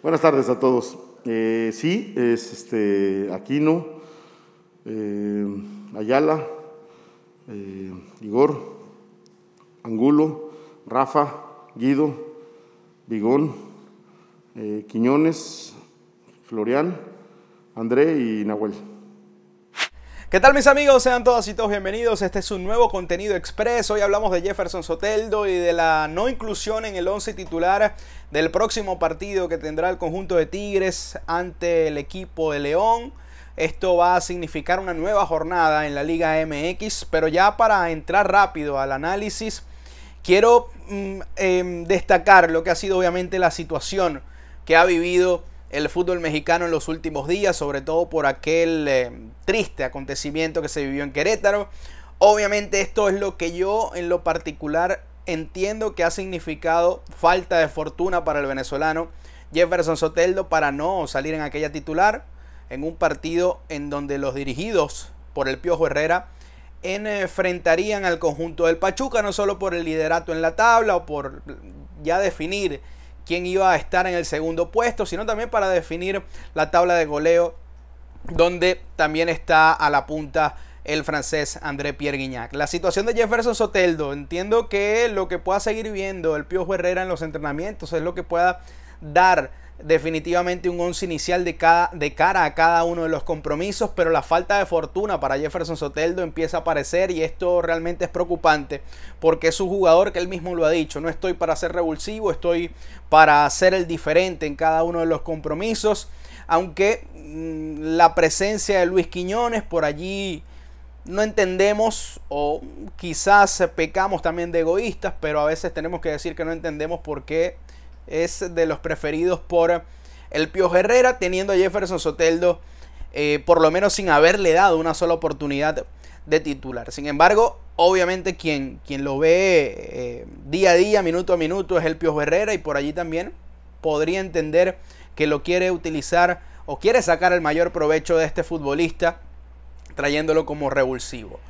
Buenas tardes a todos. Eh, sí, es este Aquino, eh, Ayala, eh, Igor, Angulo, Rafa, Guido, Vigón, Quiñones, Florian, André y Nahuel. ¿Qué tal mis amigos? Sean todas y todos bienvenidos. Este es un nuevo contenido expreso. Hoy hablamos de Jefferson Soteldo y de la no inclusión en el 11 titular del próximo partido que tendrá el conjunto de Tigres ante el equipo de León. Esto va a significar una nueva jornada en la Liga MX, pero ya para entrar rápido al análisis, quiero mm, em, destacar lo que ha sido obviamente la situación que ha vivido el fútbol mexicano en los últimos días, sobre todo por aquel eh, triste acontecimiento que se vivió en Querétaro. Obviamente esto es lo que yo en lo particular entiendo que ha significado falta de fortuna para el venezolano Jefferson Soteldo para no salir en aquella titular en un partido en donde los dirigidos por el Piojo Herrera eh, enfrentarían al conjunto del Pachuca, no solo por el liderato en la tabla o por ya definir quién iba a estar en el segundo puesto, sino también para definir la tabla de goleo, donde también está a la punta el francés André Pierre Guignac. La situación de Jefferson Soteldo, entiendo que lo que pueda seguir viendo el Piojo Herrera en los entrenamientos es lo que pueda dar definitivamente un once inicial de, cada, de cara a cada uno de los compromisos, pero la falta de fortuna para Jefferson Soteldo empieza a aparecer y esto realmente es preocupante porque es un jugador que él mismo lo ha dicho, no estoy para ser revulsivo, estoy para ser el diferente en cada uno de los compromisos, aunque mm, la presencia de Luis Quiñones por allí no entendemos o quizás pecamos también de egoístas, pero a veces tenemos que decir que no entendemos por qué es de los preferidos por eh, el Pio Herrera, teniendo a Jefferson Soteldo eh, por lo menos sin haberle dado una sola oportunidad de titular. Sin embargo, obviamente quien, lo ve eh, día a día, minuto a minuto, es el Pio Herrera y por allí también podría entender que lo quiere utilizar o quiere sacar el mayor provecho de este futbolista trayéndolo como revulsivo.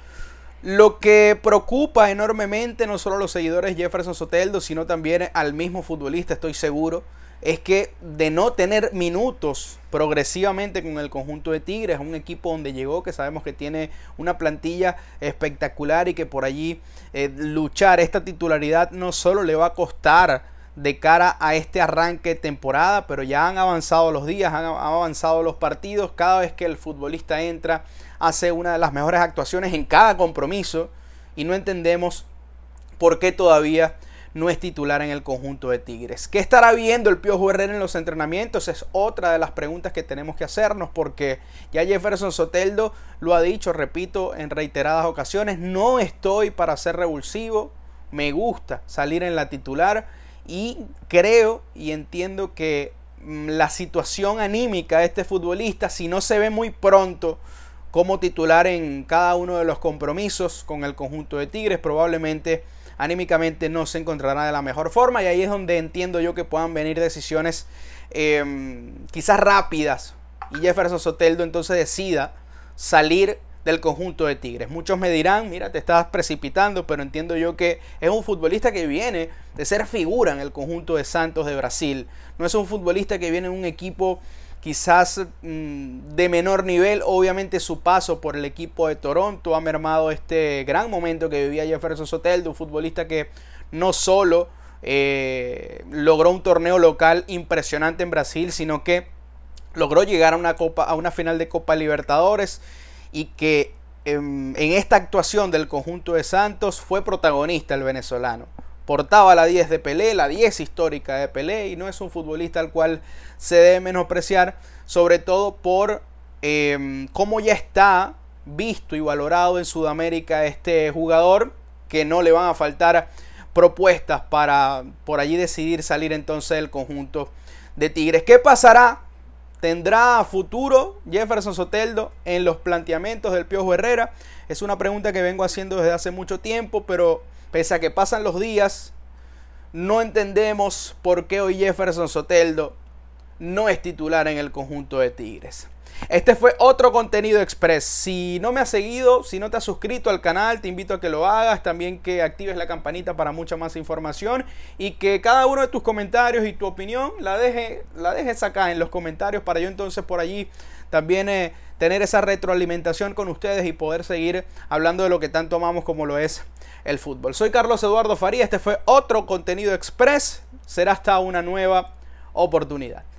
Lo que preocupa enormemente no solo a los seguidores Jefferson Soteldo, sino también al mismo futbolista, estoy seguro, es que de no tener minutos progresivamente con el conjunto de Tigres, un equipo donde llegó, que sabemos que tiene una plantilla espectacular y que por allí eh, luchar esta titularidad no solo le va a costar de cara a este arranque temporada, pero ya han avanzado los días, han avanzado los partidos, cada vez que el futbolista entra hace una de las mejores actuaciones en cada compromiso y no entendemos por qué todavía no es titular en el conjunto de Tigres. ¿Qué estará viendo el Piojo Herrera en los entrenamientos? Es otra de las preguntas que tenemos que hacernos porque ya Jefferson Soteldo lo ha dicho, repito, en reiteradas ocasiones, no estoy para ser revulsivo, me gusta salir en la titular y creo y entiendo que mm, la situación anímica de este futbolista, si no se ve muy pronto como titular en cada uno de los compromisos con el conjunto de Tigres, probablemente anímicamente no se encontrará de la mejor forma. Y ahí es donde entiendo yo que puedan venir decisiones em, quizás rápidas. Y Jefferson Soteldo entonces decida salir del conjunto de Tigres. Muchos me dirán, mira, te estás precipitando, pero entiendo yo que es un futbolista que viene de ser figura en el conjunto de Santos de Brasil. No es un futbolista que viene en un equipo quizás mm, de menor nivel. Obviamente su paso por el equipo de Toronto ha mermado este gran momento que vivía Jefferson ...de un futbolista que no solo eh, logró un torneo local impresionante en Brasil, sino que logró llegar a una, copa, a una final de Copa Libertadores y que em, en, esta actuación del conjunto de Santos fue protagonista el venezolano. Portaba la 10 de Pelé, la 10 histórica de Pelé y no es un futbolista al cual se debe menospreciar, sobre todo por em, cómo ya está visto y valorado en Sudamérica este jugador, que no le van a faltar propuestas para por allí decidir salir entonces del conjunto de Tigres. ¿Qué pasará ¿Tendrá futuro Jefferson Soteldo en los planteamientos del Piojo Herrera? Es una pregunta que vengo haciendo desde hace mucho tiempo, pero pese a que pasan los días, no entendemos por qué hoy Jefferson Soteldo no es titular en el conjunto de Tigres. Este fue otro contenido express. Si no me has seguido, si no te has suscrito al canal, te invito a que lo hagas. También que actives la campanita para mucha más información. Y que cada uno de tus comentarios y tu opinión la, deje, la dejes acá en los comentarios para yo entonces por allí también eh, tener esa retroalimentación con ustedes y poder seguir hablando de lo que tanto amamos como lo es el fútbol. Soy Carlos Eduardo Faría. Este fue otro contenido express. Será hasta una nueva oportunidad.